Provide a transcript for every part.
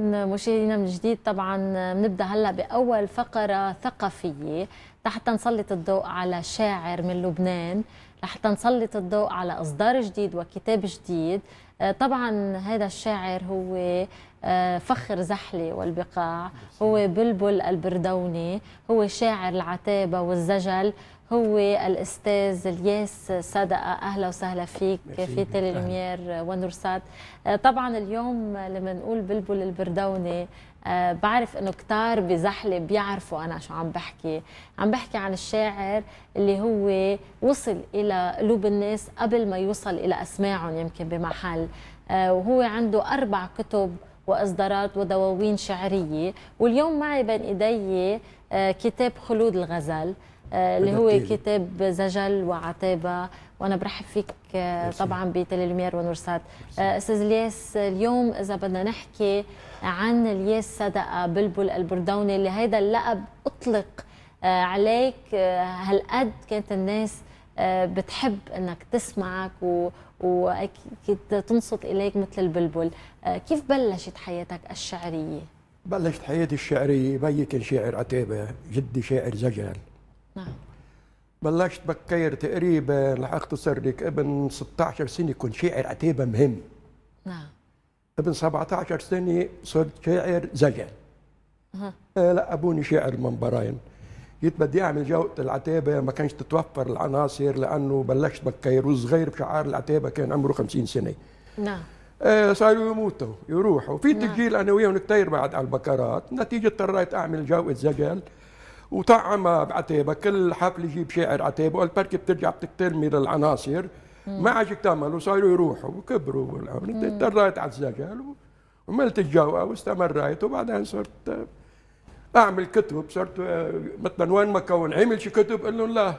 مشاهدينا من جديد طبعا بنبدا هلا باول فقره ثقافيه لحتى نسلط الضوء على شاعر من لبنان لحتى نسلط الضوء على اصدار جديد وكتاب جديد آه، طبعا هذا الشاعر هو آه، فخر زحلي والبقاع هو بلبل البردوني هو شاعر العتابه والزجل هو الاستاذ الياس صدقه اهلا وسهلا فيك في تيلي لمير ونورسات آه، طبعا اليوم لما نقول بلبل البردوني آه، بعرف انه كتار بزحله بيعرفوا انا شو عم بحكي عم بحكي عن الشاعر اللي هو وصل الى قلوب الناس قبل ما يوصل الى اسماعهم يمكن بمحل آه، وهو عنده اربع كتب واصدارات ودواوين شعريه واليوم معي بين ايدي كتاب خلود الغزل آه، اللي هو كتاب زجل وعتابه وانا برحب فيك آه، طبعا بتل لوميير ونورسات آه، استاذ الياس اليوم اذا بدنا نحكي عن الياس صدقه بلبل البردوني اللي هيدا اللقب اطلق عليك هالقد كانت الناس بتحب انك تسمعك و... واكيد تنصت اليك مثل البلبل كيف بلشت حياتك الشعريه بلشت حياتي الشعريه بيي كان شاعر عتيبه جدي شاعر زجل نعم بلشت بكير تقريبا لأختصر لك ابن 16 سنة كنت شاعر عتيبة مهم نعم ابن 17 سنة صرت شاعر زجل اها إيه، لا أبوني شاعر من براين جيت بدي أعمل جو العتيبة ما كانش تتوفر العناصر لأنه بلشت بكير وصغير بشعار العتيبة كان عمره 50 سنة نعم آه صاروا يموتوا يروحوا في نعم. تجيل انا وياهم كثير بعد على البكرات نتيجه اضطريت اعمل جو زجل وطعمها بعتيبه كل حفل يجيب شاعر عتيبه قال بركي بترجع بتكترمي للعناصر ما عادش تعمل وصاروا يروحوا وكبروا اضطريت على الزجل وعملت الجو واستمريت وبعدين صرت اعمل كتب صرت آه، مثلا وين ما كون عمل شي كتب قال لهم لا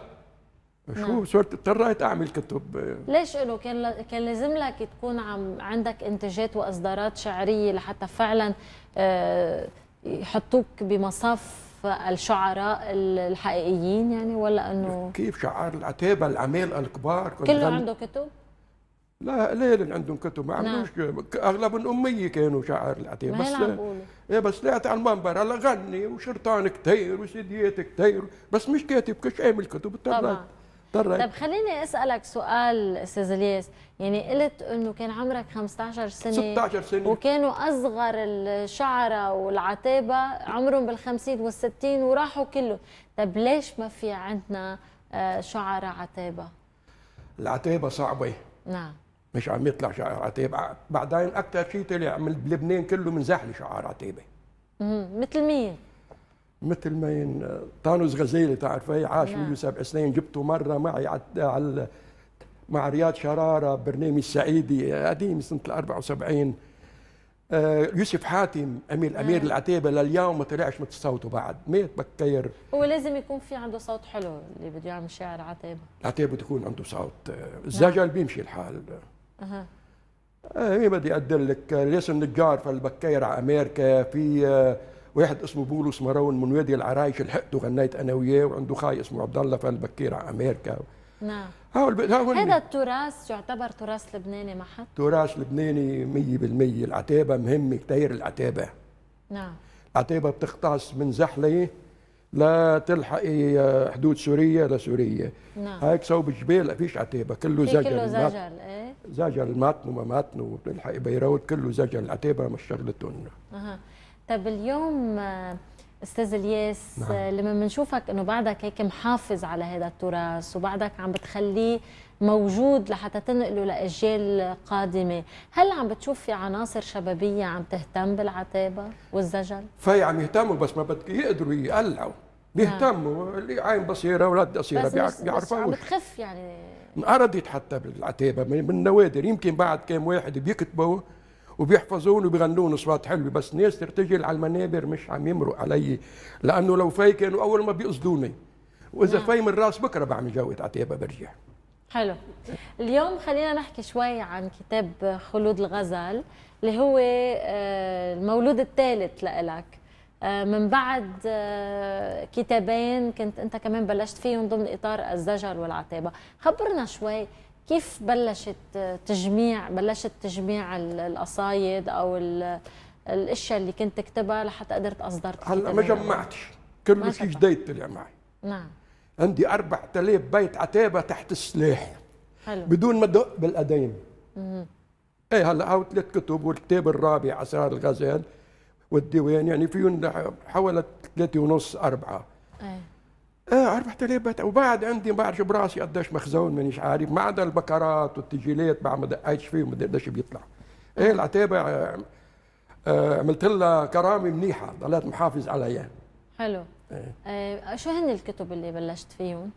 شو نعم. صرت اضطريت اعمل كتب ليش له كان كان لازم لك تكون عم عندك انتاجات واصدارات شعريه لحتى فعلا آه، يحطوك بمصاف الشعراء الحقيقيين يعني ولا انه كيف شعار العتيبه العمال الكبار كلهم عنده كتب؟ لا قليل عندهم كتب ما عملوش نعم. اغلبهم اميه كانوا شعار العتيبه بس ايه بس طلعت على المنبر هلا غني وشرطان كتير وسيديات كتير بس مش كاتب كش عامل كتب طبعا طرق. طب خليني اسالك سؤال استاذ الياس يعني قلت انه كان عمرك 15 سنه 16 سنه وكانوا اصغر الشعره والعتابه عمرهم بال50 وال60 وراحوا كله طب ليش ما في عندنا آه، شعره عتابه العتابه صعبه نعم مش عم يطلع شعر عتيبة بعدين أكثر شيء طلع من لبنان كله من زحل شعر عتيبة مثل مين؟ مثل ما ين... طانوس غزيلي تعرف هي عاش 107 نعم. سنين جبته مره معي على على مع رياض شراره برنامج سعيدي قديم سنه ال 74 آه، يوسف حاتم امير نعم. امير العتيبه لليوم ما طلعش من صوته بعد ميت بكير هو لازم يكون في عنده صوت حلو اللي بده يعمل شعر عتيبه العتيبه تكون عنده صوت آه، نعم. الزجل بيمشي الحال اها ايه بدي اقدر لك ليس النجار فالبكير على امريكا في آه، واحد اسمه بولس مراون من وادي العرايش لحقته غنيت انا وياه وعنده خاي اسمه عبد الله فالبكير على امريكا نعم هول هول هذا التراث يعتبر تراث لبناني محض تراث لبناني 100% العتابه مهمه كثير العتابه نعم العتابه بتختص من زحله لا تلحقي آه، حدود سوريا لسوريا نعم هيك صوب الجبال فيش عتابه كله زجل كله زجل ايه زجل ماتنو ما ماتنو بتلحقي بيروت كله زجل العتابه مش شغلتهم اها طيب اليوم آه، استاذ الياس آه، نعم. لما بنشوفك انه بعدك هيك محافظ على هذا التراث وبعدك عم بتخليه موجود لحتى تنقله لاجيال قادمه، هل عم بتشوف في عناصر شبابيه عم تهتم بالعتابه والزجل؟ في عم يهتموا بس ما بدك يقدروا يقلعوا نعم. بيهتموا نعم. اللي عين بصيره ولاد قصيره بيعرفوا عم بتخف يعني انقرضت حتى بالعتابه من النوادر يمكن بعد كم واحد بيكتبوا وبيحفظون وبيغنون اصوات حلوه بس ناس ترتجل على المنابر مش عم يمرق علي لانه لو في كانوا اول ما بيقصدوني واذا نعم. في من راس بكره بعمل جوله عتيبه برجع حلو اليوم خلينا نحكي شوي عن كتاب خلود الغزل اللي هو آه، المولود الثالث لإلك آه، من بعد آه، كتابين كنت انت كمان بلشت فيهم ضمن اطار الزجر والعتابه خبرنا شوي كيف بلشت تجميع بلشت تجميع القصايد او الاشياء اللي كنت تكتبها لحتى قدرت اصدر هلا ما جمعتش كل شيء جديد طلع معي نعم عندي 4000 بيت عتابه تحت السلاح حلو بدون ما ادق بالايدين ايه هلا او ثلاث كتب والكتاب الرابع اسرار الغزال والديوان يعني فيهم حوالي ثلاثة ونص أربعة اه 4000 بتر وبعد عندي ما بعرفش براسي قداش مخزون مانيش عارف ما عدا البكرات والتجيلات ما دقيتش فيهم ما قداش بيطلع ايه العتابه آه، آه، عملت لها كرامه منيحه ضليت محافظ عليها حلو إيه. آه شو هن الكتب اللي بلشت فيهم؟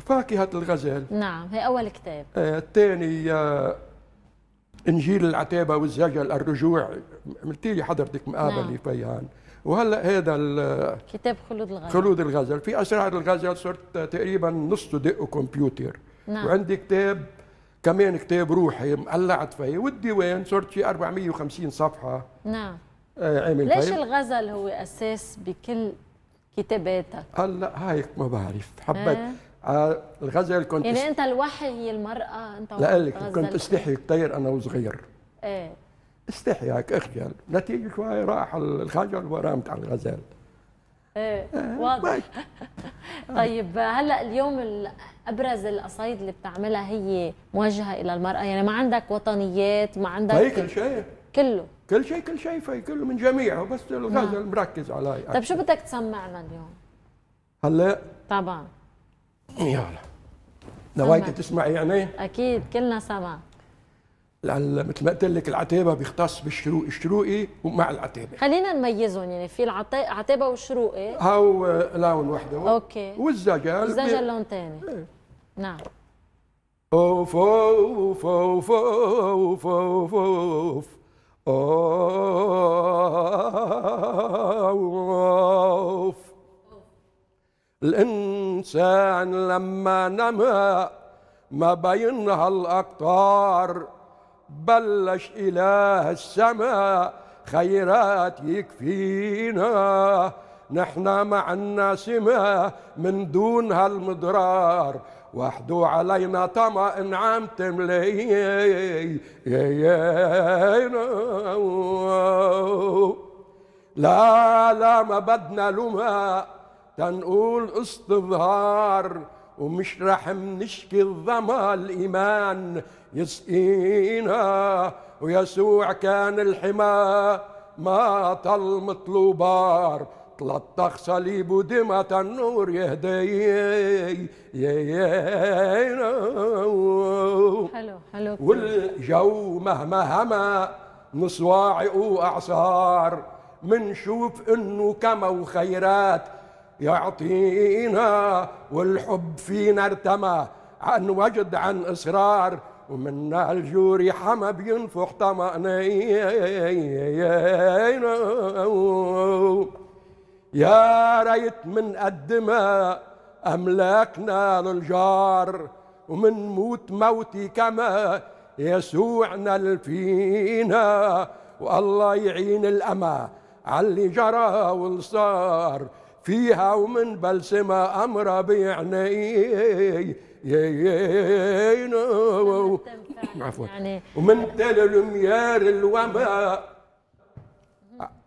فاكهه الغزال نعم هي اول كتاب آه الثاني آه انجيل العتابه والزجل الرجوع عملت لي حضرتك مقابله نعم. فيهان وهلا هذا كتاب خلود الغزل خلود الغزل في اسرار الغزل صرت تقريبا نص دق كمبيوتر نعم. وعندي كتاب كمان كتاب روحي مقلعت فيه والديوان صرت شي 450 صفحه نعم آه، عامل ليش فيه. الغزل هو اساس بكل كتاباتك هلا هيك ما بعرف حبيت آه. آه، الغزل كنت يعني انت الوحي هي المراه انت لا لك كنت استحي كثير انا وصغير ايه استحياك اخجل نتيجة شوي راح الخجل ورامت على الغزال ايه آه واضح طيب هلا اليوم ابرز القصايد اللي بتعملها هي موجهه الى المراه يعني ما عندك وطنيات ما عندك هي كل شيء كله كل شيء كل شيء في كله من جميعه بس الغزل نعم. مركز علي طيب شو بدك تسمعنا اليوم؟ هلا طبعا يلا نوايتي تسمعي يعني؟ اكيد كلنا سمع مثل ما قلت لك العتابه بيختص بالشروق الشروقي ومع العتابه خلينا نميزهم يعني في العتابه والشروقي هاو لون وحده اوكي والزجل الزجل لون ثاني إيه. نعم اوف اوف اوف اوف اوف اوف اوف الانسان لما نما ما بين هالاقطار بلش إله السماء خيرات يكفينا نحنا مع الناس ما من دون هالمضرار وحدو علينا طمع انعام تملينا لا لا ما بدنا لما تنقول استظهار ومش راح نشكي الظما الإيمان يسقينا ويسوع كان الحما ما طل مطلوب بار تلطخ صليب ودمة النور يهدي يينا حلو حلو والجو مهما هما نصواعق وأعصار منشوف انه كما وخيرات يعطينا والحب فينا ارتمى عن وجد عن إصرار ومنا الجور حما بينفخ طمأنينا يا ريت من قدمها أملاكنا للجار ومن موت موتي كما يسوع نلفينا والله يعين الأمى على اللي جرى والصار فيها ومن بلسمة أمر بيعني عفوا ومن تل الميار الوما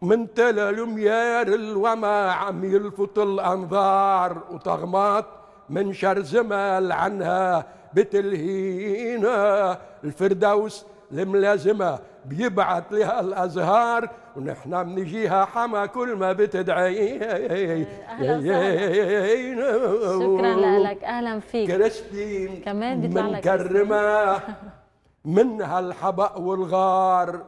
من تل الميار الوما عم يلفت الأنظار وطغمات من شرزمة عنها بتلهينا الفردوس الملازمة بيبعت لها الازهار ونحن بنجيها حما كل ما بتدعي شكرا لك اهلا فيك كريستين كمان بيطلع لك منكرمه من هالحبق والغار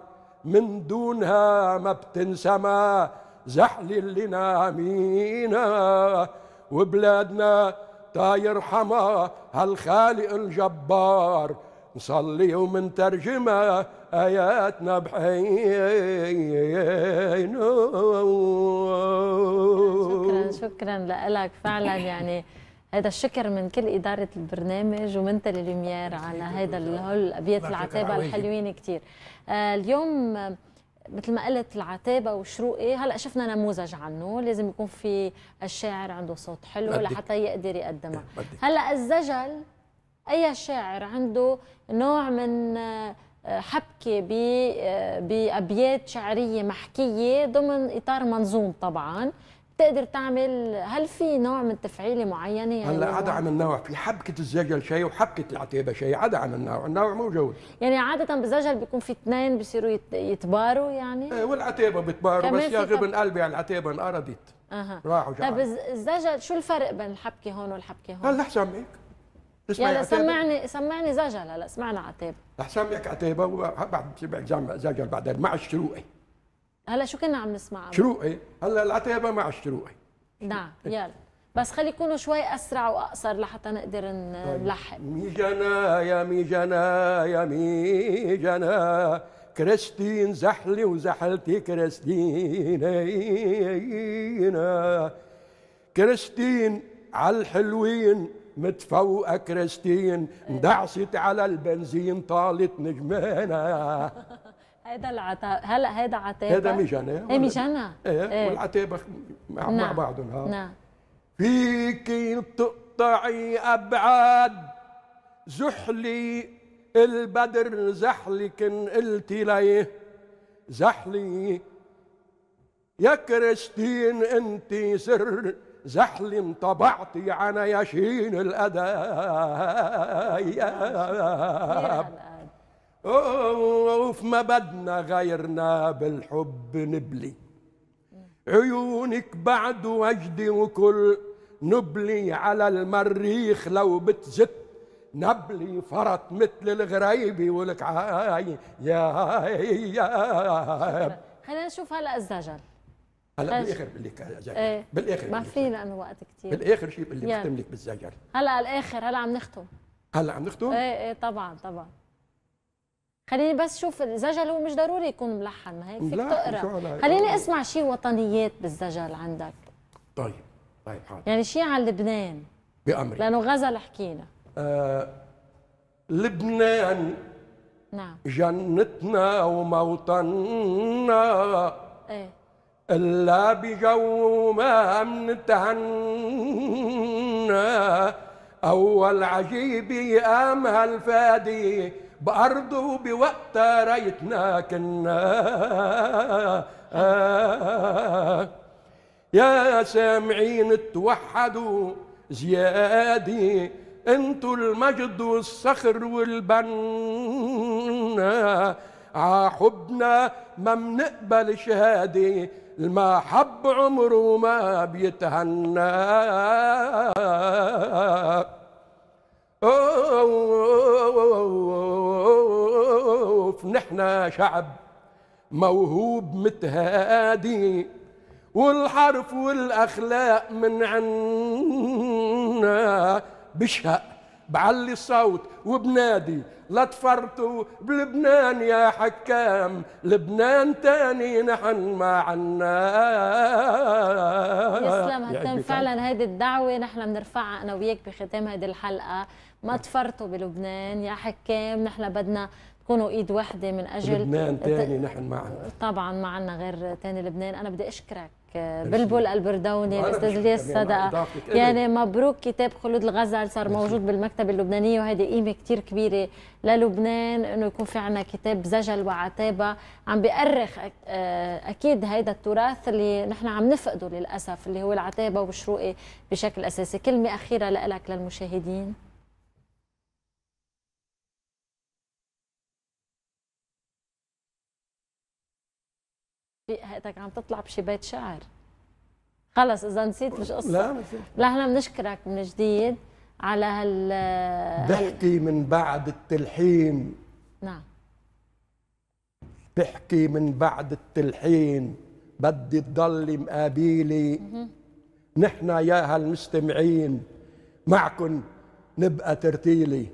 من دونها ما بتنسمى زحل اللي نامينا وبلادنا تا يرحمها هالخالق الجبار نصلي ومنترجمه آياتنا بحين شكرا شكرا لك فعلا يعني هذا الشكر من كل إدارة البرنامج ومن تلي لوميير على هذا الهول الأبيات العتابة الحلوين كثير آه، اليوم مثل ما قلت العتابة والشروقي هلا شفنا نموذج عنه لازم يكون في الشاعر عنده صوت حلو بدي. لحتى يقدر يقدمها هلا الزجل أي شاعر عنده نوع من آه، حبكه آه، بابيات شعريه محكيه ضمن اطار منظوم طبعا بتقدر تعمل هل في نوع من تفعيله معينه يعني هلا عدا عن النوع في حبكه الزجل شيء وحبكه العتيبه شيء عدا عن النوع النوع موجود يعني عاده بالزجل بيكون في اثنين بيصيروا يتباروا يعني ايه والعتيبه بتباروا بس يا غبن قلبي على العتيبه انقرضت اها راحوا طيب الزجل شو الفرق بين الحبكه هون والحبكه هون؟ هلا احسن هيك يلا سمعني سمعني زجل هلا سمعنا عتيبة رح سمعك عتيبة وبعد سمعك زجل بعدين مع الشروقي هلا شو كنا عم نسمع شروقي هلا العتيبة مع الشروقي نعم يلا بس خلي يكونوا شوي اسرع واقصر لحتى نقدر طيب. نلحق جنا يا جنا يا جنا كريستين زحلي وزحلتي كريستين كريستين على الحلوين متفوقة كريستين اندعست على البنزين طالت نجمانا هذا العتا هلا هذا عتابه هذا مش انا ايه مش انا ايه, إيه. والعتاب مع, مع بعضهم نعم, نعم. فيكي تقطعي ابعاد زحلي البدر زحلك قلتي ليه زحلي يا كريستين انت سر زحل انطبعتي على يشين الأداب اوف ما بدنا غيرنا بالحب نبلي عيونك بعد وجدي وكل نبلي على المريخ لو بتزت نبلي فرط مثل الغريبي ولك عاي يا خلينا نشوف هلا الزجل هلا بالاخر بقول لك زجر ايه بالاخر ما فينا انا وقت كثير بالاخر شيء بقول لك بختم لك بالزجر هلا الاخر هلا عم نختم هلا عم نختم؟ ايه ايه طبعا طبعا خليني بس شوف الزجل هو مش ضروري يكون ملحن ما هيك فيك تقرا خليني اسمع شيء وطنيات بالزجل عندك طيب طيب حاضر يعني شيء عن لبنان بأمري لأنه غزل حكينا آه لبنان نعم جنتنا وموطننا ايه إلا بجو ما امتهنا أول عجيب أمها الفادي بأرضه بوقت ريتنا كنا يا سامعين توحدوا زيادي انتو المجد والصخر والبنا آه، عحبنا ما منقبل شهادي ما حب عمره ما بيتهنى أوف نحنا شعب موهوب متهادي والحرف والأخلاق من عنا بشهق بعلي صوت وبنادي لا تفرطوا بلبنان يا حكام لبنان تاني نحن ما عنا يسلم هتم فعلا هذه الدعوة نحن بنرفعها أنا وياك بختام هذه الحلقة ما نعم. تفرطوا بلبنان يا حكام نحن بدنا تكونوا ايد واحده من اجل لبنان تاني نحن ما عنا طبعا ما عنا غير تاني لبنان انا بدي اشكرك آه، بلبل البردوني الاستاذ الياس صدقه يعني مبروك كتاب خلود الغزل صار موجود بالمكتبه اللبنانيه وهذه قيمه كثير كبيره للبنان انه يكون في عنا كتاب زجل وعتابه عم بيأرخ آه، اكيد هيدا التراث اللي نحن عم نفقده للاسف اللي هو العتابه والشروقي بشكل اساسي كلمه اخيره لك للمشاهدين بقهقتك عم تطلع بشي بيت شعر خلص اذا نسيت مش قصه لا لا احنا بنشكرك من جديد على هال هال... من بعد التلحين نعم بحكي من بعد التلحين بدي تضلي مقابيلي نحن يا هالمستمعين معكن نبقى ترتيلي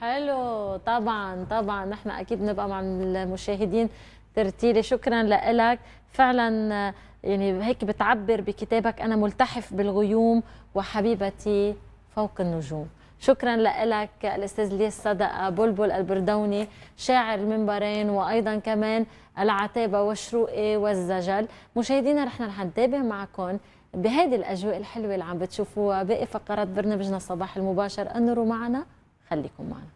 حلو طبعا طبعا نحن اكيد نبقى مع المشاهدين ترتيلي شكرا لك فعلا يعني هيك بتعبر بكتابك أنا ملتحف بالغيوم وحبيبتي فوق النجوم شكرا لك الاستاذ لي الصدقه بلبل البردوني شاعر المنبرين وايضا كمان العتابه والشروقي والزجل مشاهدينا رح رح نتابع معكم بهذه الاجواء الحلوه اللي عم بتشوفوها باقي فقرات برنامجنا الصباح المباشر انوروا معنا خليكم معنا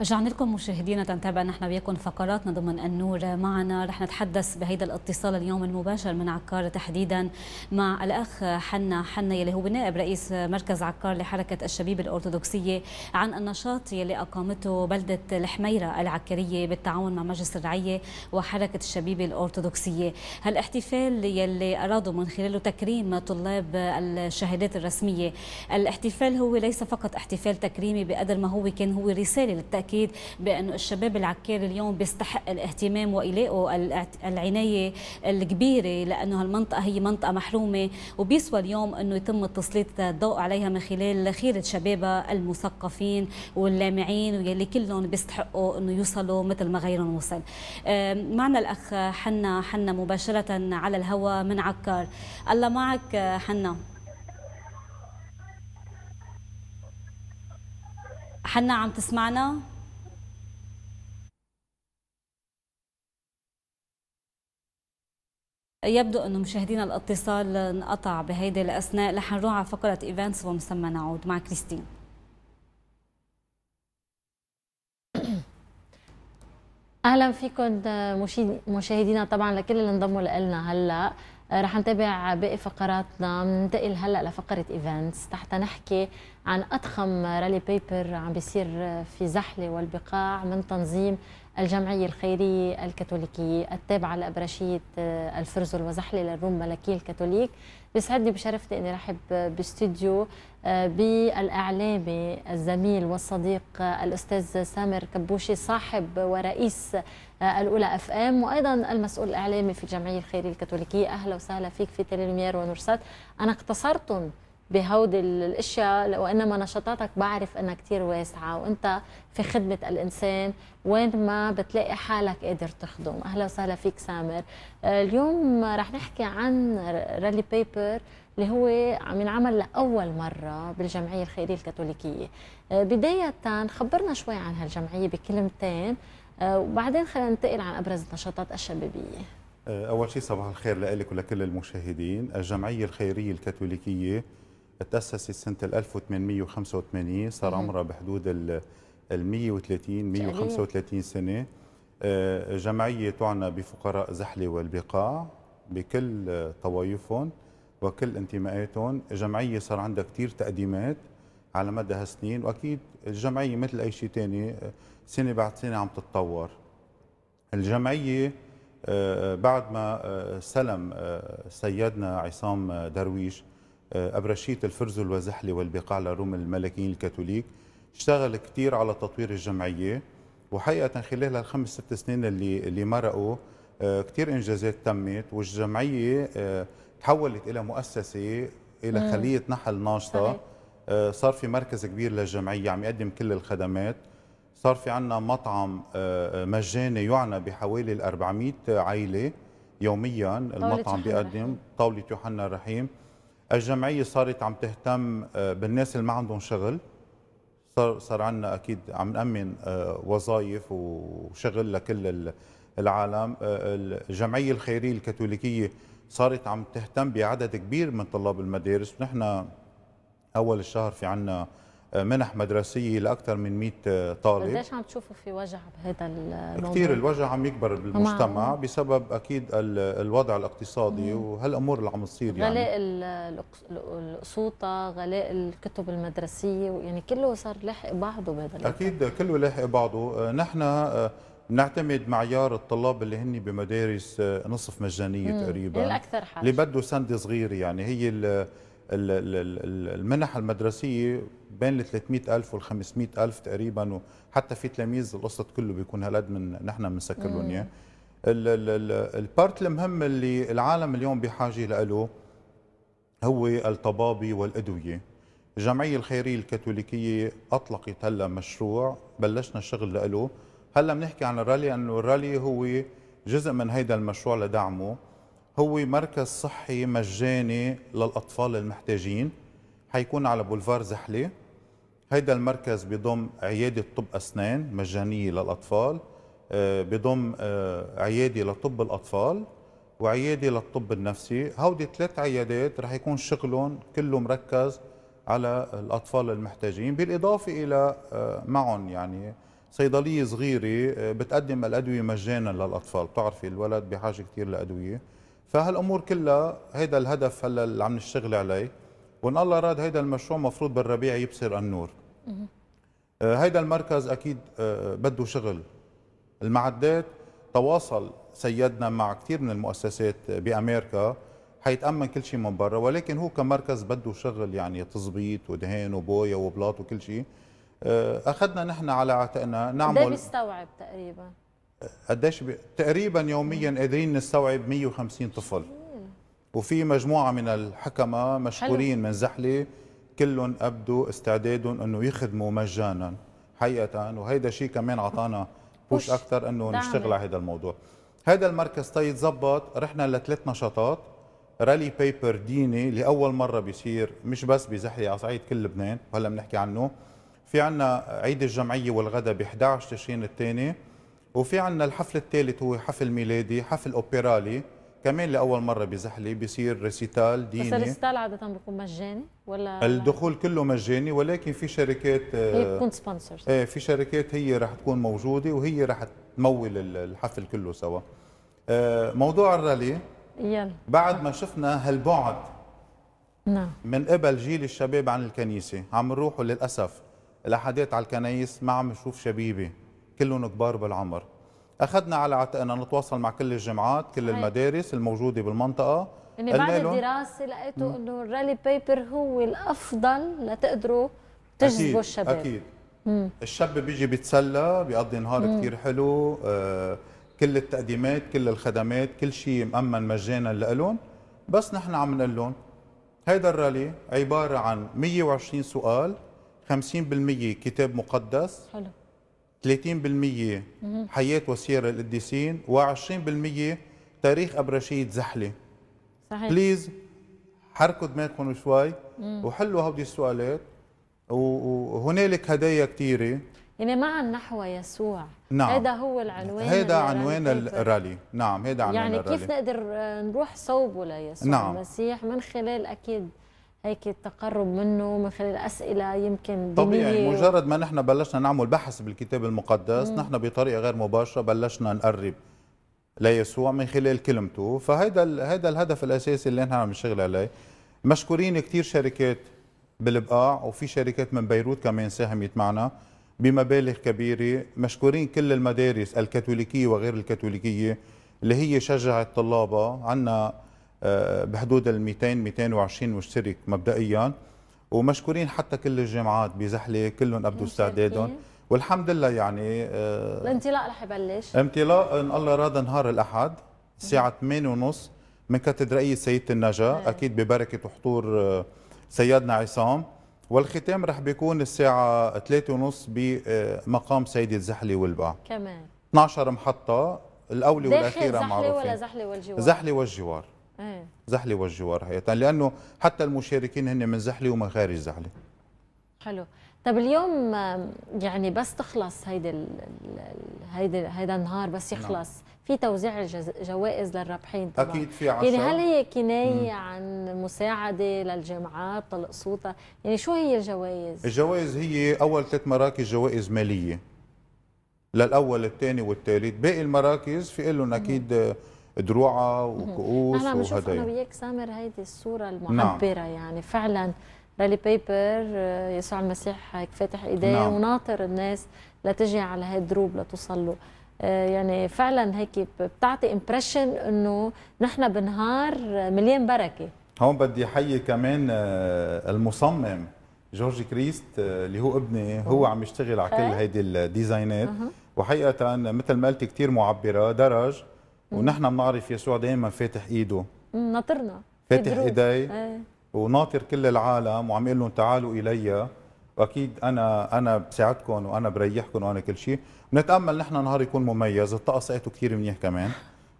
رجعنا لكم مشاهدينا تنتابع نحن بيكون فقراتنا ضمن النور معنا رح نتحدث بهيدا الاتصال اليوم المباشر من عكار تحديدا مع الاخ حنا حنا يلي هو نائب رئيس مركز عكار لحركه الشبيب الارثوذكسيه عن النشاط يلي اقامته بلده الحميره العكريه بالتعاون مع مجلس الرعيه وحركه الشبيب الارثوذكسيه هالاحتفال يلي ارادوا من خلاله تكريم طلاب الشهادات الرسميه الاحتفال هو ليس فقط احتفال تكريمي بقدر ما هو كان هو رساله للتأكيد اكيد بانه الشباب العكاري اليوم بيستحق الاهتمام ويلاقوا العنايه الكبيره لانه هالمنطقه هي منطقه محرومه وبيسوى اليوم انه يتم تسليط الضوء عليها من خلال خيره شبابها المثقفين واللامعين واللي كلهم بيستحقوا انه يوصلوا مثل ما غيرهم وصل. معنا الاخ حنا حنا مباشره على الهواء من عكار. الله معك حنا. حنا عم تسمعنا؟ يبدو أنه مشاهدينا الاتصال انقطع بهيدي الأثناء رح نروح على فقرة إيفنتس ومسمى نعود مع كريستين اهلا فيكم مشاهدينا طبعا لكل اللي انضموا لنا هلا رح نتابع باقي فقراتنا ننتقل هلا لفقره ايفنتس تحت نحكي عن اضخم رالي بيبر عم بيصير في زحله والبقاع من تنظيم الجمعية الخيرية الكاثوليكية التابعة لأبرشية آه، الفرزل وزحلة للروم ملكي الكاثوليك بيسعدني بشرفتي اني رحب باستوديو آه، بالاعلامي الزميل والصديق آه، الاستاذ سامر كبوشي صاحب ورئيس الاولى اف ام وايضا المسؤول الاعلامي في الجمعيه الخيريه الكاثوليكيه اهلا وسهلا فيك في تيلي ونورسات انا اقتصرتهم بهود الاشياء وانما نشاطاتك بعرف انها كثير واسعه وانت في خدمه الانسان وين ما بتلاقي حالك قادر تخدم اهلا وسهلا فيك سامر آه، اليوم رح نحكي عن رالي بيبر اللي هو عم ينعمل لاول مره بالجمعيه الخيريه الكاثوليكيه آه، بدايه خبرنا شوي عن هالجمعيه بكلمتين آه، وبعدين خلينا ننتقل عن ابرز النشاطات الشبابيه اول شيء صباح الخير لك ولكل المشاهدين الجمعيه الخيريه الكاثوليكيه تأسست سنة 1885 صار عمرها بحدود ال 130 135 سنة آه، جمعية تعنى بفقراء زحلة والبقاع بكل آه، طوايفهم وكل انتماءاتهم جمعية صار عندها كثير تقديمات على مدى هالسنين وأكيد الجمعية مثل أي شيء ثاني آه، سنة بعد سنة عم تتطور الجمعية بعد ما سلم سيدنا عصام درويش آه، أبرشية الفرز الوزحلي والبقاع للروم الملكيين الكاثوليك اشتغل كثير على تطوير الجمعية وحقيقة خلال الخمس ست سنين اللي اللي مرقوا آه، كثير إنجازات تمت والجمعية آه، تحولت إلى مؤسسة إلى خلية نحل ناشطة صار في مركز كبير للجمعية عم يقدم كل الخدمات صار في عنا مطعم مجاني يعنى بحوالي 400 عائلة يوميا المطعم بيقدم طاولة يوحنا الرحيم الجمعيه صارت عم تهتم آه، بالناس اللي ما عندهم شغل صار صار عندنا اكيد عم نامن آه، وظائف وشغل لكل العالم آه، الجمعيه الخيريه الكاثوليكيه صارت عم تهتم بعدد كبير من طلاب المدارس نحن اول الشهر في عندنا منح مدرسيه لاكثر من 100 طالب قديش عم تشوفوا في وجع بهذا الموضوع؟ كثير الوجع عم يكبر نعم. بالمجتمع بسبب اكيد الوضع الاقتصادي نعم. وهالامور اللي عم تصير يعني غلاء الاسوطه، غلاء الكتب المدرسيه يعني كله صار لاحق بعضه بهذا اكيد كله لاحق بعضه، آه، نحن آه، بنعتمد معيار الطلاب اللي هن بمدارس آه، نصف مجانيه تقريبا الاكثر حاجه اللي بده سند صغير يعني هي المنح المدرسية بين ال 300 ألف وال 500 ألف تقريبا وحتى في تلاميذ القسط كله بيكون هالقد من نحن بنسكر لهم إياه البارت المهم اللي العالم اليوم بحاجة له هو الطبابة والأدوية الجمعية الخيرية الكاثوليكية أطلقت هلا مشروع بلشنا الشغل له هلا بنحكي عن الرالي لأنه الرالي هو جزء من هيدا المشروع لدعمه هو مركز صحي مجاني للأطفال المحتاجين حيكون على بولفار زحلة هيدا المركز بضم عيادة طب أسنان مجانية للأطفال آه، بضم آه، عيادة لطب الأطفال وعيادة للطب النفسي هودي ثلاث عيادات رح يكون شغلهم كله مركز على الأطفال المحتاجين بالإضافة إلى آه، معهم يعني صيدلية صغيرة بتقدم الأدوية مجانا للأطفال بتعرفي الولد بحاجة كثير لأدوية فهالامور كلها هيدا الهدف هلا اللي عم نشتغل عليه وان الله راد هيدا المشروع مفروض بالربيع يبصر النور آه، هيدا المركز اكيد آه، بده شغل المعدات تواصل سيدنا مع كثير من المؤسسات بامريكا حيتامن كل شيء من برا ولكن هو كمركز بده شغل يعني تظبيط ودهان وبويه وبلاط وكل شيء آه، اخذنا نحن على عاتقنا نعمل ده بيستوعب تقريبا قديش بي... تقريبا يوميا قادرين نستوعب 150 طفل وفي مجموعه من الحكمه مشكورين من زحله كلهم ابدوا استعدادهم انه يخدموا مجانا حقيقه وهيدا شيء كمان عطانا بوش اكثر انه نشتغل على هذا الموضوع هذا المركز يتظبط طيب رحنا لثلاث نشاطات رالي بيبر ديني لاول مره بيصير مش بس بزحله على صعيد كل لبنان وهلا بنحكي عنه في عنا عيد الجمعيه والغدا ب 11 تشرين الثاني وفي عندنا الحفل الثالث هو حفل ميلادي حفل اوبرالي كمان لاول مره بزحلي بيصير ريسيتال ديني بس الريسيتال عاده بيكون مجاني ولا الدخول كله مجاني ولكن في شركات آه، بيكون سبونسرز ايه في شركات هي رح تكون موجوده وهي رح تمول الحفل كله سوا آه، موضوع الرالي يلا بعد ما شفنا هالبعد نعم من قبل جيل الشباب عن الكنيسه عم نروحوا للاسف الاحاديث على الكنايس ما عم نشوف شبيبه كلهم كبار بالعمر اخذنا على عاتقنا نتواصل مع كل الجامعات كل هاي. المدارس الموجوده بالمنطقه يعني بعد الدراسه لقيتوا انه الرالي بيبر هو الافضل لتقدروا تجذبوا الشباب اكيد مم. الشاب بيجي بيتسلى بيقضي نهار كثير حلو آه كل التقديمات كل الخدمات كل شيء مأمن مجانا لهم بس نحن عم نقول لهم هيدا الرالي عباره عن 120 سؤال 50% كتاب مقدس حلو 30% حياة وسيرة القديسين و20% تاريخ أبرشيد زحلة صحيح بليز حركوا دماغكم شوي وحلوا هودي السؤالات وهنالك هدايا كثيره يعني معا نحو يسوع نعم. هذا هو العنوان هذا عنوان الرالي نعم هذا عنوان يعني الرالي. كيف نقدر نروح صوبه ليسوع نعم. المسيح من خلال اكيد هيك التقرب منه من خلال اسئله يمكن طبيعي دينية. مجرد ما نحن بلشنا نعمل بحث بالكتاب المقدس مم. نحن بطريقه غير مباشره بلشنا نقرب ليسوع من خلال كلمته فهيدا هيدا الهدف الاساسي اللي نحن عم نشتغل عليه مشكورين كثير شركات بالبقاع وفي شركات من بيروت كمان ساهمت معنا بمبالغ كبيره مشكورين كل المدارس الكاثوليكيه وغير الكاثوليكيه اللي هي شجعت طلابها عندنا بحدود ال 200 220 مشترك مبدئيا ومشكورين حتى كل الجامعات بزحله كلهم ابدوا استعدادهم والحمد لله يعني آه، الانطلاق رح يبلش انطلاق ان الله راد نهار الاحد الساعه 8:30 من كاتدرائيه سيده النجا إيه. اكيد ببركه حضور آه، سيدنا عصام والختام رح بيكون الساعة 3:30 بمقام آه، سيدة زحلة والبا كمان 12 محطة الأولى والأخيرة معروفة زحلة والجوار زحلة والجوار إيه. زحله والجوار حقيقه لانه حتى المشاركين هن من زحله وما خارج زحله حلو طب اليوم يعني بس تخلص هيدي هيدا هيدا النهار بس نعم. يخلص نعم. في توزيع جوائز للرابحين طبعا اكيد في عشرة يعني هل هي كنايه عن مساعده للجامعات طلق يعني شو هي الجوائز الجوائز هي اول ثلاث مراكز جوائز ماليه للاول الثاني والثالث باقي المراكز في لهم اكيد دروعة وكؤوس أنا بشوف أنا وياك سامر هيدي الصورة المعبرة نعم. يعني فعلا رالي بيبر آه، يسوع المسيح هيك آه، فاتح ايديه نعم. وناطر الناس لتجي على هاي الدروب لتوصل له آه، يعني فعلا هيك بتعطي امبريشن انه نحن بنهار مليان بركه هون بدي احيي كمان المصمم جورج كريست اللي هو ابني هو عم يشتغل على كل هيدي الديزاينات وحقيقه مثل ما قلت كثير معبره درج ونحن بنعرف يسوع دائما فاتح ايده ناطرنا فاتح ايدي ايه. وناطر كل العالم وعم يقول لهم تعالوا الي واكيد انا انا بساعدكم وانا بريحكم وانا كل شيء بنتامل نحن نهار يكون مميز الطقس لقيته كثير منيح كمان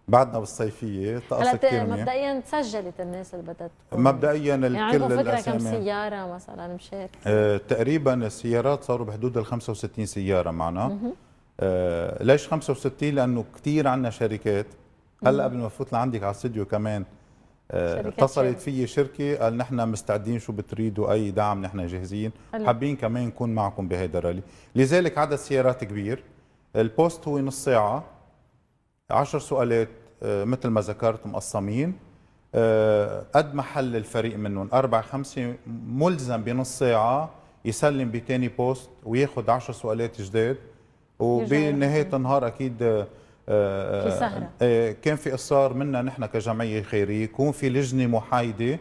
بعدنا بالصيفيه الطقس كثير منيح مبدئيا تسجلت الناس اللي بدها تكون مبدئيا يعني الكل يعني فكره كم سياره مثلا مشاركه آه تقريبا السيارات صاروا بحدود ال 65 سياره معنا آه ليش 65 لانه كثير عندنا شركات هلا قبل ما فوت لعندك على الاستديو كمان آه، اتصلت في شركه قال نحن مستعدين شو بتريدوا اي دعم نحن جاهزين حابين كمان نكون معكم بهيدا الرالي لذلك عدد سيارات كبير البوست هو نص ساعه 10 سؤالات آه، مثل ما ذكرت مقسمين آه، قد محل الفريق منهم أربع خمسة ملزم بنص ساعة يسلم بثاني بوست وياخذ 10 سؤالات جداد وبنهاية النهار أكيد آه، في سهرة. آه، آه، كان في اصرار منا نحن كجمعيه خيريه يكون في لجنه محايده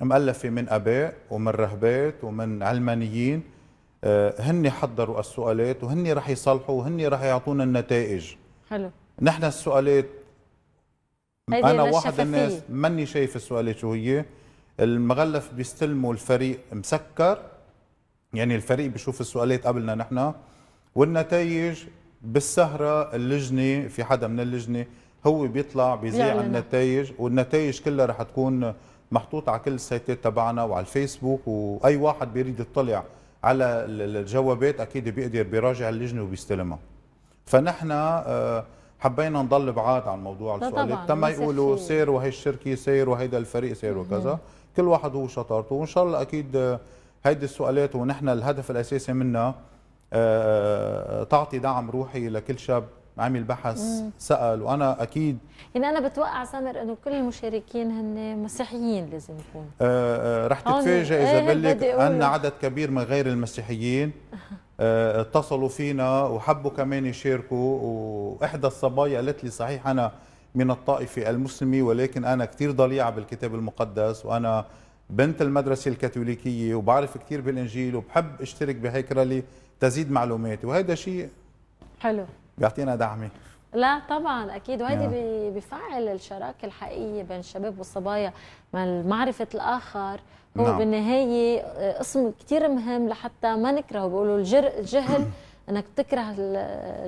مؤلفه من اباء ومن رهبات ومن علمانيين هن حضروا السؤالات وهن رح يصلحوا وهن رح يعطونا النتائج حلو نحن السؤالات انا واحد الناس ماني شايف السؤالات شو هي المغلف بيستلموا الفريق مسكر يعني الفريق بيشوف السؤالات قبلنا نحن والنتائج بالسهره اللجنه في حدا من اللجنه هو بيطلع بيذيع يعني النتائج والنتائج كلها رح تكون محطوطه على كل السيتات تبعنا وعلى الفيسبوك واي واحد بيريد يطلع على الجوابات اكيد بيقدر بيراجع اللجنه وبيستلمها فنحن آه، حبينا نضل بعاد عن موضوع السؤال تما يقولوا سير وهي الشركه سير وهيدا الفريق سير وكذا كل واحد هو شطارته وان شاء الله اكيد هيدي السؤالات ونحن الهدف الاساسي منها آه، آه، تعطي دعم روحي لكل شاب عمل بحث مم. سال وانا اكيد يعني انا بتوقع سامر انه كل المشاركين هن مسيحيين لازم يكونوا آه آه رح تتفاجئ اذا إيه بقول ان عدد كبير من غير المسيحيين آه اتصلوا فينا وحبوا كمان يشاركوا واحدى الصبايا قالت لي صحيح انا من الطائفه المسلمه ولكن انا كثير ضليعه بالكتاب المقدس وانا بنت المدرسه الكاثوليكيه وبعرف كثير بالانجيل وبحب اشترك بهيك رالي تزيد معلوماتي وهذا شيء حلو بيعطينا دعمه لا طبعا اكيد وهيدي نعم. بيفعل الشراكه الحقيقيه بين الشباب والصبايا مع معرفه الاخر هو نعم. بالنهايه قسم آه، كثير مهم لحتى ما نكرهه بيقولوا الجهل انك تكره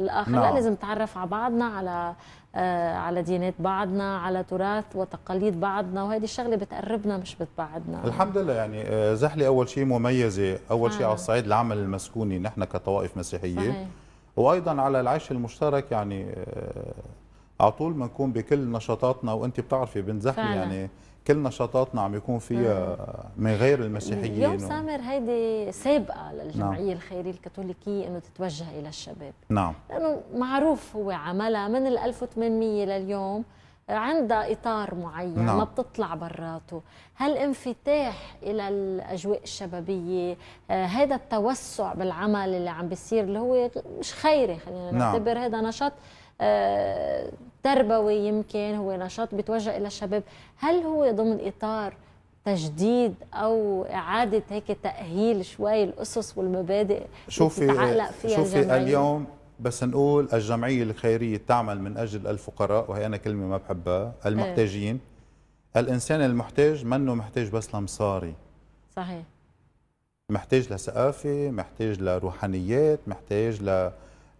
الاخر نعم. لا لازم نتعرف على بعضنا على آه، على ديانات بعضنا على تراث وتقاليد بعضنا وهذه الشغله بتقربنا مش بتبعدنا الحمد لله يعني آه، زحله اول شيء مميزه اول شيء على آه. الصعيد العمل المسكوني نحن كطوائف مسيحيه صحيح. وايضا على العيش المشترك يعني على طول بنكون بكل نشاطاتنا وانت بتعرفي بنزحلي يعني كل نشاطاتنا عم يكون فيها من غير المسيحيين اليوم سامر هيدي سابقه نعم. للجمعيه نعم. الخيريه الكاثوليكيه انه تتوجه الى الشباب نعم لانه معروف هو عملها من ال 1800 لليوم عندها اطار معين نعم. ما بتطلع براته هالانفتاح الى الاجواء الشبابيه آه، هذا التوسع بالعمل اللي عم بيصير اللي هو مش خيري خلينا نعم. نعتبر نعم. هذا نشاط آه، تربوي يمكن هو نشاط بتوجه الى الشباب هل هو ضمن اطار تجديد او اعاده هيك تاهيل شوي الاسس والمبادئ شوفي تتعلق فيها شوفي الجمعية. اليوم بس نقول الجمعيه الخيريه تعمل من اجل الفقراء وهي انا كلمه ما بحبها إيه. المحتاجين اه. الانسان المحتاج منه محتاج بس لمصاري صحيح محتاج لثقافه محتاج لروحانيات محتاج ل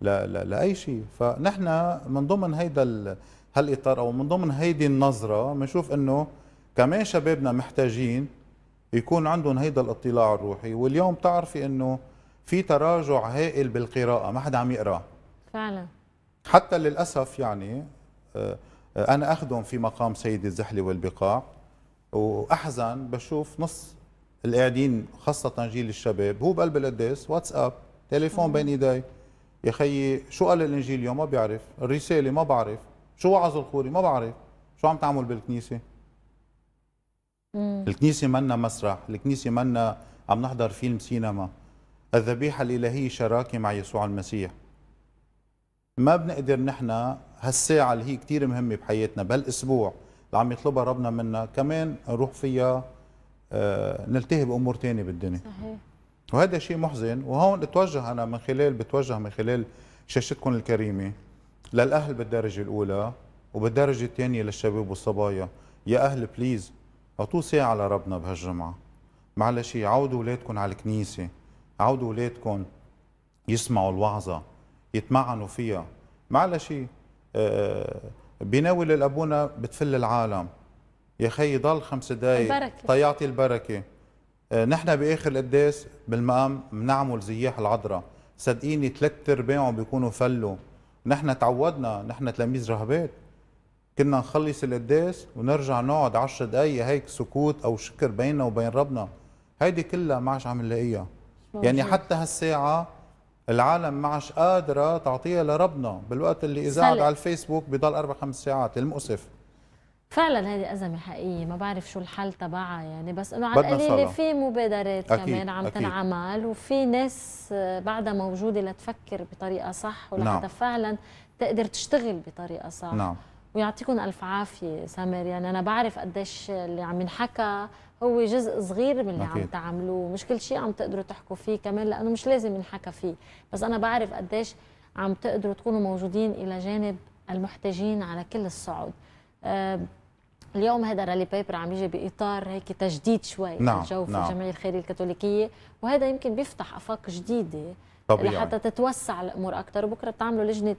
لا لا لاي شيء فنحن من ضمن هيدا هالاطار او من ضمن هيدي النظره بنشوف انه كمان شبابنا محتاجين يكون عندهم هيدا الاطلاع الروحي واليوم بتعرفي انه في تراجع هائل بالقراءه ما حدا عم يقرا فعلا حتى للاسف يعني آه، انا أخدم في مقام سيدي الزحلي والبقاع واحزن بشوف نص القاعدين خاصه جيل الشباب هو بقلب القداس واتساب تليفون بين ايديه يا خيي شو قال الانجيل اليوم ما بيعرف الرساله ما بعرف شو وعظ الخوري ما بعرف شو عم تعمل بالكنيسه مم. الكنيسه منا مسرح الكنيسه منا عم نحضر فيلم سينما الذبيحه الالهيه شراكه مع يسوع المسيح ما بنقدر نحن هالساعه اللي هي كثير مهمه بحياتنا بهالاسبوع اللي عم يطلبها ربنا منا كمان نروح فيها آه نلتهي بامور ثانيه بالدنيا صحيح وهذا شيء محزن وهون اتوجه انا من خلال بتوجه من خلال شاشتكم الكريمه للاهل بالدرجه الاولى وبالدرجه الثانيه للشباب والصبايا يا اهل بليز اعطوا ساعه لربنا بهالجمعه معلش عودوا اولادكم على الكنيسه عودوا اولادكم يسمعوا الوعظه يتمعنوا فيها معلش آه، آه، بناول الابونا بتفل العالم يا خي ضل خمس دقائق طيعتي البركه آه، نحن باخر القداس بالمقام بنعمل زياح العذراء صدقيني ثلاث ارباعهم بيكونوا فلوا نحن تعودنا نحن تلاميذ رهبات كنا نخلص القداس ونرجع نقعد 10 دقائق هيك سكوت او شكر بيننا وبين ربنا هيدي كلها ما عادش عم نلاقيها يعني حتى هالساعه العالم ما عادش قادره تعطيها لربنا بالوقت اللي اذا على الفيسبوك بضل اربع خمس ساعات للمؤسف فعلا هذه ازمه حقيقيه ما بعرف شو الحل تبعها يعني بس انه على القليله في مبادرات أكيد كمان عم تنعمل وفي ناس بعدها موجوده لتفكر بطريقه صح ولحتى نعم. فعلا تقدر تشتغل بطريقه صح نعم. ويعطيكم الف عافيه سامر يعني انا بعرف قديش اللي عم ينحكى هو جزء صغير من اللي أكيد. عم تعملوه مش كل شيء عم تقدروا تحكوا فيه كمان لانه مش لازم ينحكى فيه بس انا بعرف قديش عم تقدروا تكونوا موجودين الى جانب المحتاجين على كل الصعد آه، اليوم هذا رالي بيبر عم يجي باطار هيك تجديد شوي نعم. الجو في نعم. الجمعيه الخيريه الكاثوليكيه وهذا يمكن بيفتح افاق جديده طبيعي. لحتى تتوسع الامور اكثر وبكره بتعملوا لجنه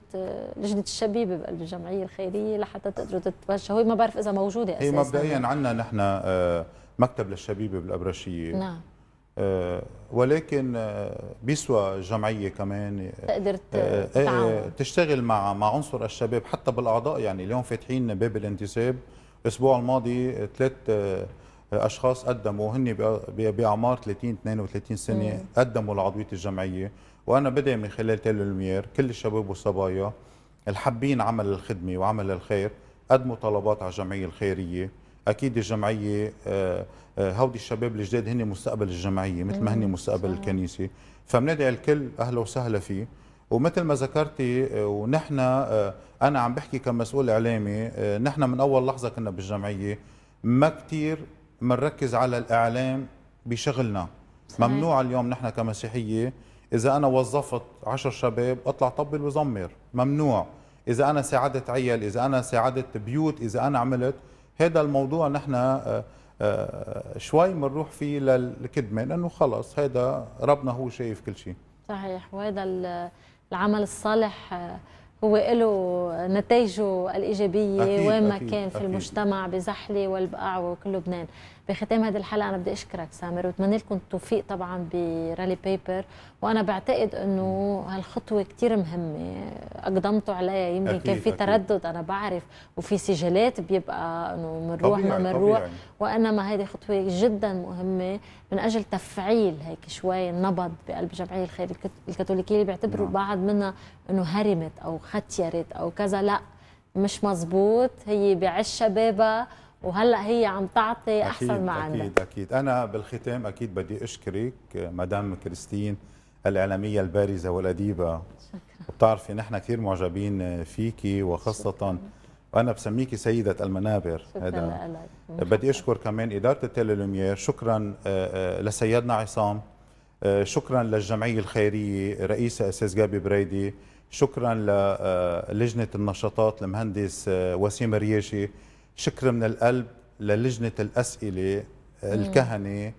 لجنه الشبيبه بقلب الجمعيه الخيريه لحتى تقدروا تتوجهوا ما بعرف اذا موجوده اساسا هي مبدئيا عندنا نحن آه، مكتب للشبيبه بالابرشيه نعم آه، ولكن آه، بيسوى جمعية كمان تقدر تشتغل مع مع عنصر الشباب حتى بالاعضاء يعني اليوم فاتحين باب الانتساب الاسبوع الماضي ثلاث آه، اشخاص قدموا هن باعمار 30 32 سنه مم. قدموا لعضويه الجمعيه وانا بدعي من خلال تيلو المير كل الشباب والصبايا الحابين عمل الخدمه وعمل الخير قدموا طلبات على الجمعيه الخيريه اكيد الجمعيه آه، آه، هودي الشباب الجداد هن مستقبل الجمعيه مثل ما هن مستقبل الكنيسه فبندعي الكل اهلا وسهلا فيه ومثل ما ذكرتي ونحن انا عم بحكي كمسؤول اعلامي آه، نحن من اول لحظه كنا بالجمعيه ما كثير بنركز على الاعلام بشغلنا صحيح. ممنوع اليوم نحن كمسيحيه اذا انا وظفت عشر شباب اطلع طبل وزمر ممنوع اذا انا ساعدت عيال اذا انا ساعدت بيوت اذا انا عملت هذا الموضوع نحن آه، آه، شوي بنروح فيه للكدمه لانه خلص هذا ربنا هو شايف كل شيء صحيح وهذا العمل الصالح هو له نتائجه الإيجابية وين ما كان في أكيد. المجتمع بزحلة والبقع وكل لبنان بختام هذه الحلقه انا بدي اشكرك سامر واتمنى لكم التوفيق طبعا برالي بيبر وانا بعتقد انه هالخطوه كثير مهمه اقدمتوا عليها يمكن كان في تردد انا بعرف وفي سجلات بيبقى انه منروح ما منروح وانما هذه خطوه جدا مهمه من اجل تفعيل هيك شوي النبض بقلب الجمعيه الخير الكاثوليكيه اللي بيعتبروا نعم. بعض منها انه هرمت او ختيرت او كذا لا مش مزبوط هي بعش شبابها وهلا هي عم تعطي احسن ما عندها اكيد اكيد انا بالختام اكيد بدي اشكرك مدام كريستين الاعلاميه البارزه والاديبه شكرا بتعرفي نحن كثير معجبين فيكي وخاصه شكرا. انا بسميكي سيده المنابر هذا بدي اشكر كمان اداره التليلوميير شكرا آه، آه، لسيدنا عصام آه، شكرا للجمعيه الخيريه رئيسها استاذ جابي بريدي شكرا للجنه النشاطات المهندس وسيم رياشي شكر من القلب للجنه الاسئله آه، الكهنه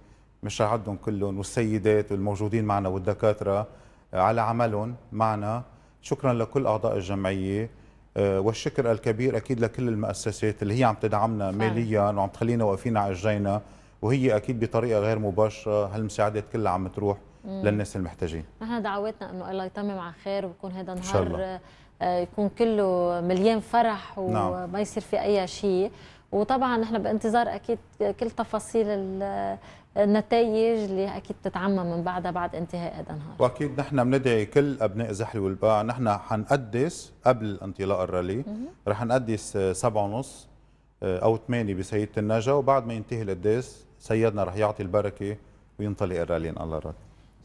مش عدهم كلهم والسيدات والموجودين معنا والدكاتره آه، على عملهم معنا شكرا لكل اعضاء الجمعيه آه، والشكر الكبير اكيد لكل المؤسسات اللي هي عم تدعمنا ماليا وعم تخلينا واقفين على رجلينا وهي اكيد بطريقه غير مباشره هالمساعدات كلها عم تروح للناس المحتاجين نحن دعواتنا انه الله يتمم على خير ويكون هذا نهار إن شاء الله. آه، يكون كله مليان فرح وما نعم. يصير في اي شيء وطبعا نحن بانتظار اكيد كل تفاصيل النتائج اللي اكيد تتعمم من بعدها بعد انتهاء هذا النهار واكيد نحن بندعي كل ابناء زحل والباع نحن حنقدس قبل انطلاق الرالي رح نقدس سبعة ونص آه، او ثمانية بسيده النجا وبعد ما ينتهي القداس سيدنا رح يعطي البركه وينطلق الرالي ان الله راد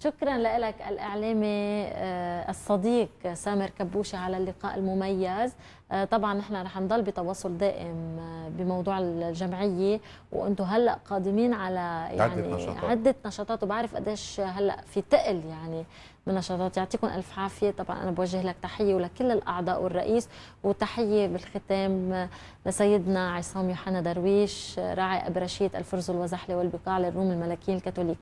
شكرا لك الإعلامي آه، الصديق سامر كبوشي على اللقاء المميز آه، طبعا نحن رح نضل بتواصل دائم آه، بموضوع الجمعية وأنتم هلأ قادمين على يعني عدة نشاطات عدة نشاطات وبعرف قديش هلأ في تقل يعني من نشاطات يعطيكم ألف عافية طبعا أنا بوجه لك تحية ولكل الأعضاء والرئيس وتحية بالختام لسيدنا عصام يوحنا درويش راعي أبرشية الفرز والزحله والبقاع للروم الملكيين الكاثوليك